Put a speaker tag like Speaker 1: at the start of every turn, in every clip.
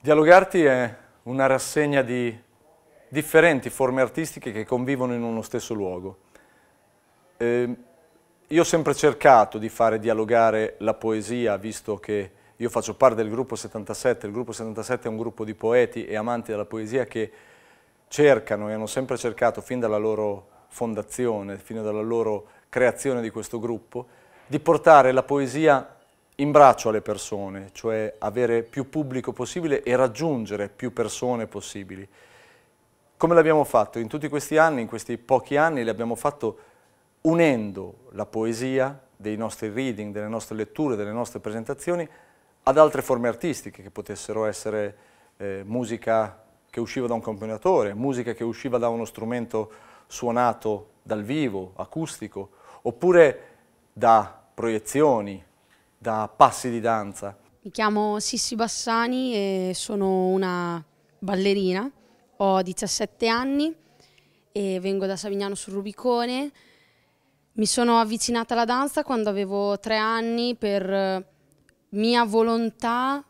Speaker 1: Dialogarti è una rassegna di differenti forme artistiche che convivono in uno stesso luogo. Eh, io ho sempre cercato di fare dialogare la poesia, visto che io faccio parte del gruppo 77, il gruppo 77 è un gruppo di poeti e amanti della poesia che cercano e hanno sempre cercato fin dalla loro fondazione, fino dalla loro creazione di questo gruppo, di portare la poesia in braccio alle persone, cioè avere più pubblico possibile e raggiungere più persone possibili. Come l'abbiamo fatto? In tutti questi anni, in questi pochi anni, l'abbiamo fatto unendo la poesia dei nostri reading, delle nostre letture, delle nostre presentazioni ad altre forme artistiche che potessero essere eh, musica che usciva da un campionatore, musica che usciva da uno strumento suonato dal vivo, acustico, oppure da proiezioni, da passi di danza.
Speaker 2: Mi chiamo Sissi Bassani e sono una ballerina, ho 17 anni e vengo da Savignano sul Rubicone. Mi sono avvicinata alla danza quando avevo tre anni per mia volontà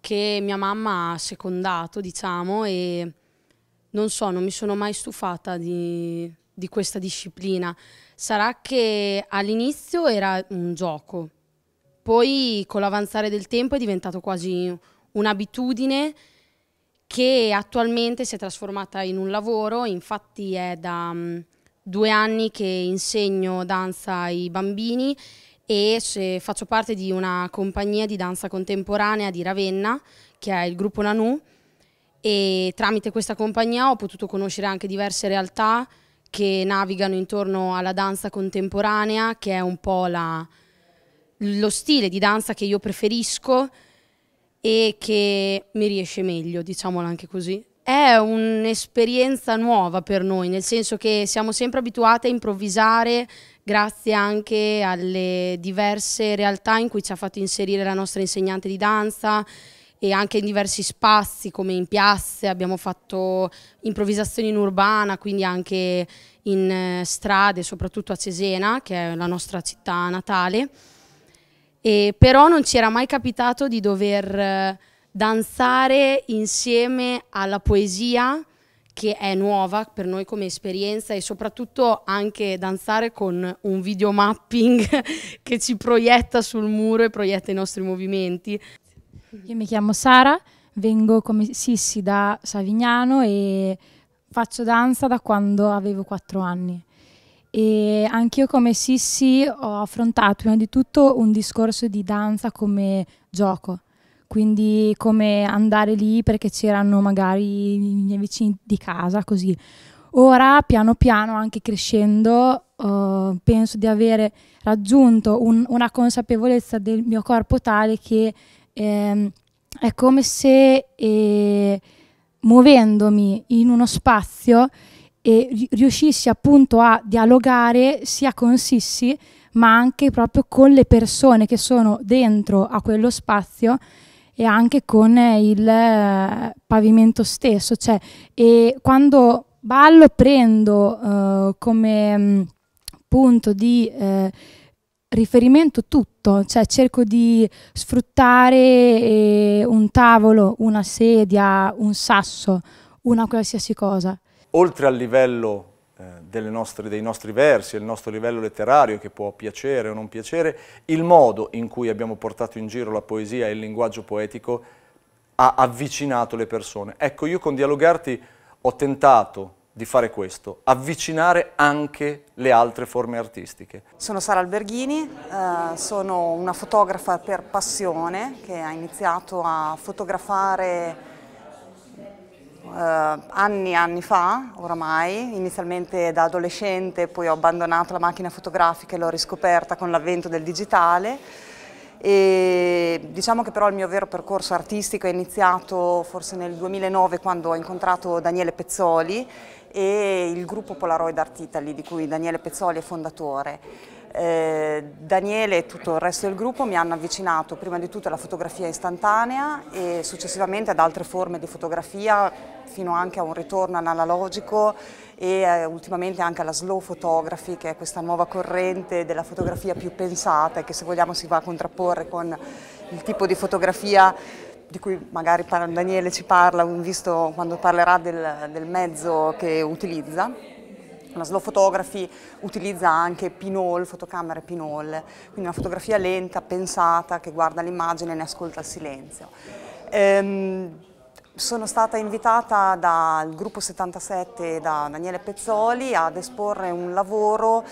Speaker 2: che mia mamma ha secondato, diciamo, e non so, non mi sono mai stufata di, di questa disciplina. Sarà che all'inizio era un gioco, poi con l'avanzare del tempo è diventato quasi un'abitudine che attualmente si è trasformata in un lavoro, infatti è da mm, due anni che insegno danza ai bambini e faccio parte di una compagnia di danza contemporanea di Ravenna, che è il gruppo Nanù, e tramite questa compagnia ho potuto conoscere anche diverse realtà che navigano intorno alla danza contemporanea, che è un po' la, lo stile di danza che io preferisco e che mi riesce meglio, diciamolo anche così. È un'esperienza nuova per noi, nel senso che siamo sempre abituati a improvvisare grazie anche alle diverse realtà in cui ci ha fatto inserire la nostra insegnante di danza e anche in diversi spazi come in piazze, abbiamo fatto improvvisazione in urbana, quindi anche in eh, strade, soprattutto a Cesena, che è la nostra città natale. E però non ci era mai capitato di dover eh, danzare insieme alla poesia che è nuova per noi come esperienza e soprattutto anche danzare con un videomapping che ci proietta sul muro
Speaker 3: e proietta i nostri movimenti. Io mi chiamo Sara, vengo come Sissi da Savignano e faccio danza da quando avevo quattro anni e anch'io come Sissi ho affrontato prima di tutto un discorso di danza come gioco, quindi come andare lì perché c'erano magari i miei vicini di casa così. Ora piano piano, anche crescendo, uh, penso di avere raggiunto un, una consapevolezza del mio corpo tale che ehm, è come se eh, muovendomi in uno spazio e riuscissi appunto a dialogare sia con Sissi ma anche proprio con le persone che sono dentro a quello spazio e anche con il eh, pavimento stesso. Cioè, e quando ballo prendo eh, come mm, punto di eh, riferimento tutto, cioè cerco di sfruttare eh, un tavolo, una sedia, un sasso, una qualsiasi cosa
Speaker 1: oltre al livello eh, nostre, dei nostri versi, il nostro livello letterario che può piacere o non piacere, il modo in cui abbiamo portato in giro la poesia e il linguaggio poetico ha avvicinato le persone. Ecco, io con Dialogarti ho tentato di fare questo, avvicinare anche le altre forme artistiche.
Speaker 4: Sono Sara Alberghini, eh, sono una fotografa per passione che ha iniziato a fotografare eh, anni e anni fa oramai, inizialmente da adolescente, poi ho abbandonato la macchina fotografica e l'ho riscoperta con l'avvento del digitale. E diciamo che però il mio vero percorso artistico è iniziato forse nel 2009 quando ho incontrato Daniele Pezzoli e il gruppo Polaroid Art Italy di cui Daniele Pezzoli è fondatore. Eh, Daniele e tutto il resto del gruppo mi hanno avvicinato prima di tutto alla fotografia istantanea e successivamente ad altre forme di fotografia fino anche a un ritorno analogico e eh, ultimamente anche alla slow photography che è questa nuova corrente della fotografia più pensata e che se vogliamo si va a contrapporre con il tipo di fotografia di cui magari Daniele ci parla visto quando parlerà del, del mezzo che utilizza la slow photography utilizza anche pinol, fotocamere pinol, quindi una fotografia lenta, pensata, che guarda l'immagine e ne ascolta il silenzio. Ehm, sono stata invitata dal gruppo 77 da Daniele Pezzoli ad esporre un lavoro,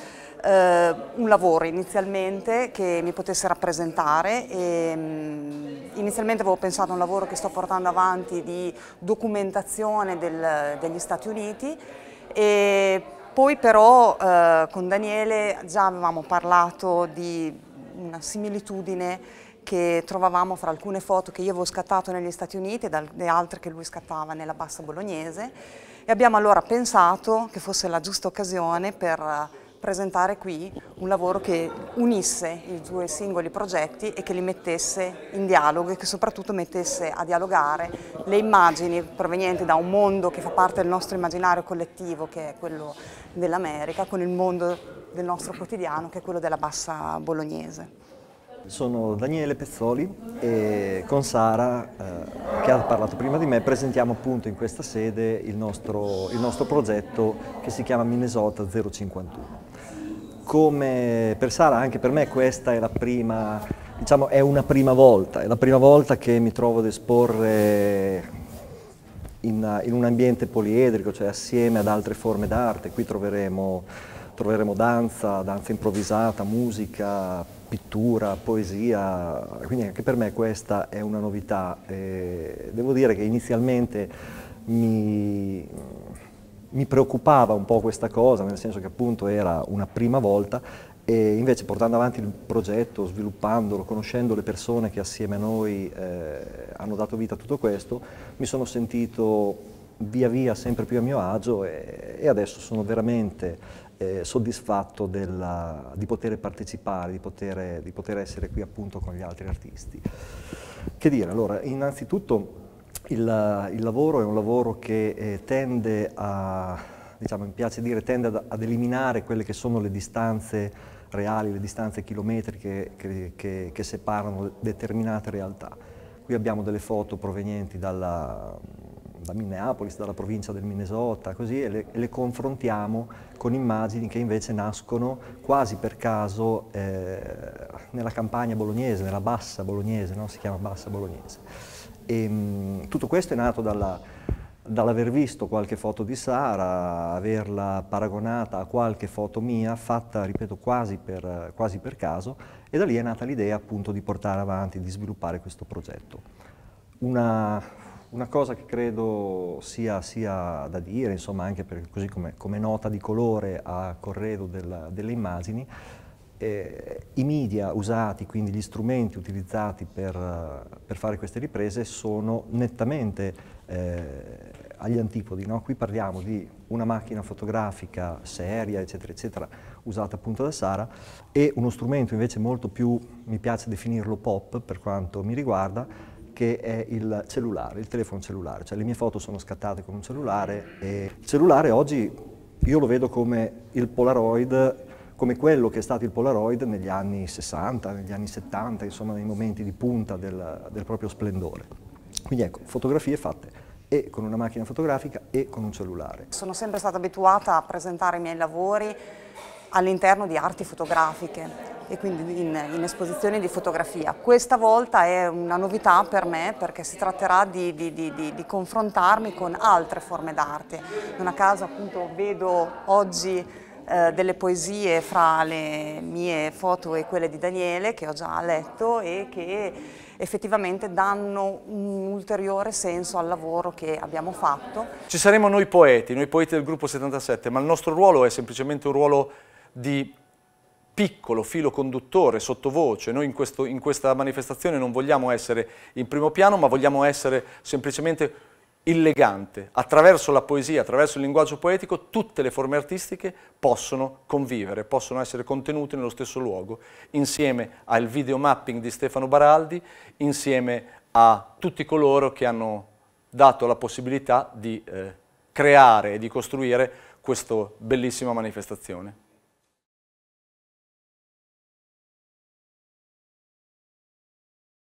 Speaker 4: eh, un lavoro inizialmente che mi potesse rappresentare. E, mm, inizialmente avevo pensato a un lavoro che sto portando avanti di documentazione del, degli Stati Uniti e poi però eh, con Daniele già avevamo parlato di una similitudine che trovavamo fra alcune foto che io avevo scattato negli Stati Uniti e altre che lui scattava nella bassa bolognese e abbiamo allora pensato che fosse la giusta occasione per eh, presentare qui un lavoro che unisse i due singoli progetti e che li mettesse in dialogo e che soprattutto mettesse a dialogare le immagini provenienti da un mondo che fa parte del nostro immaginario collettivo, che è quello dell'America, con il mondo del nostro quotidiano, che è quello della bassa bolognese.
Speaker 5: Sono Daniele Pezzoli e con Sara, eh, che ha parlato prima di me, presentiamo appunto in questa sede il nostro, il nostro progetto che si chiama Minnesota 051 come per Sara, anche per me questa è la prima, diciamo, è una prima volta, è la prima volta che mi trovo ad esporre in, in un ambiente poliedrico, cioè assieme ad altre forme d'arte. Qui troveremo, troveremo danza, danza improvvisata, musica, pittura, poesia, quindi anche per me questa è una novità. E devo dire che inizialmente mi mi preoccupava un po' questa cosa, nel senso che appunto era una prima volta e invece portando avanti il progetto, sviluppandolo, conoscendo le persone che assieme a noi eh, hanno dato vita a tutto questo, mi sono sentito via via sempre più a mio agio e, e adesso sono veramente eh, soddisfatto della, di poter partecipare, di poter, di poter essere qui appunto con gli altri artisti. Che dire, allora, innanzitutto il, il, lavoro è un lavoro che eh, tende a, diciamo, mi piace dire, tende ad, ad, eliminare quelle che sono le distanze reali, le distanze chilometriche che, che, che separano determinate realtà. Qui abbiamo delle foto provenienti dalla, da Minneapolis, dalla provincia del Minnesota, così, e le, e le, confrontiamo con immagini che invece nascono quasi per caso eh, nella campagna bolognese, nella bassa bolognese, no? si chiama bassa bolognese. E, ehm, mh, tutto questo è nato dalla, dall'aver visto qualche foto di Sara, averla paragonata a qualche foto mia, fatta, ripeto, quasi per, quasi per caso, e da lì è nata l'idea appunto di portare avanti, di sviluppare questo progetto. Una, una cosa che credo sia, sia, da dire, insomma anche per, così come, come nota di colore a corredo della, delle immagini, eh, I media usati, quindi gli strumenti utilizzati per, eh, per fare queste riprese sono nettamente eh, agli antipodi. No? Qui parliamo di una macchina fotografica seria, eccetera, eccetera, usata appunto da Sara, e uno strumento invece molto più, mi piace definirlo pop per quanto mi riguarda, che è il cellulare, il telefono cellulare. Cioè le mie foto sono scattate con un cellulare e il cellulare oggi io lo vedo come il Polaroid come quello che è stato il Polaroid negli anni 60, negli anni 70, insomma nei momenti di punta del, del proprio splendore. Quindi ecco, fotografie fatte e con una macchina fotografica e con un cellulare.
Speaker 4: Sono sempre stata abituata a presentare i miei lavori all'interno di arti fotografiche e quindi in, in, esposizione di fotografia. Questa volta è una novità per me perché si tratterà di, di, di, di confrontarmi con altre forme d'arte. Non a caso appunto vedo oggi eh, delle poesie fra le mie foto e quelle di Daniele che ho già letto e che effettivamente danno un ulteriore senso al lavoro che abbiamo fatto.
Speaker 1: Ci saremo noi poeti, noi poeti del gruppo 77, ma il nostro ruolo è semplicemente un ruolo di piccolo filo conduttore, sottovoce. Noi in, questo, in questa manifestazione non vogliamo essere in primo piano, ma vogliamo essere semplicemente illegante, attraverso la poesia, attraverso il linguaggio poetico, tutte le forme artistiche possono convivere, possono essere contenute nello stesso luogo, insieme al videomapping di Stefano Baraldi, insieme a tutti coloro che hanno dato la possibilità di eh, creare e di costruire questa bellissima manifestazione.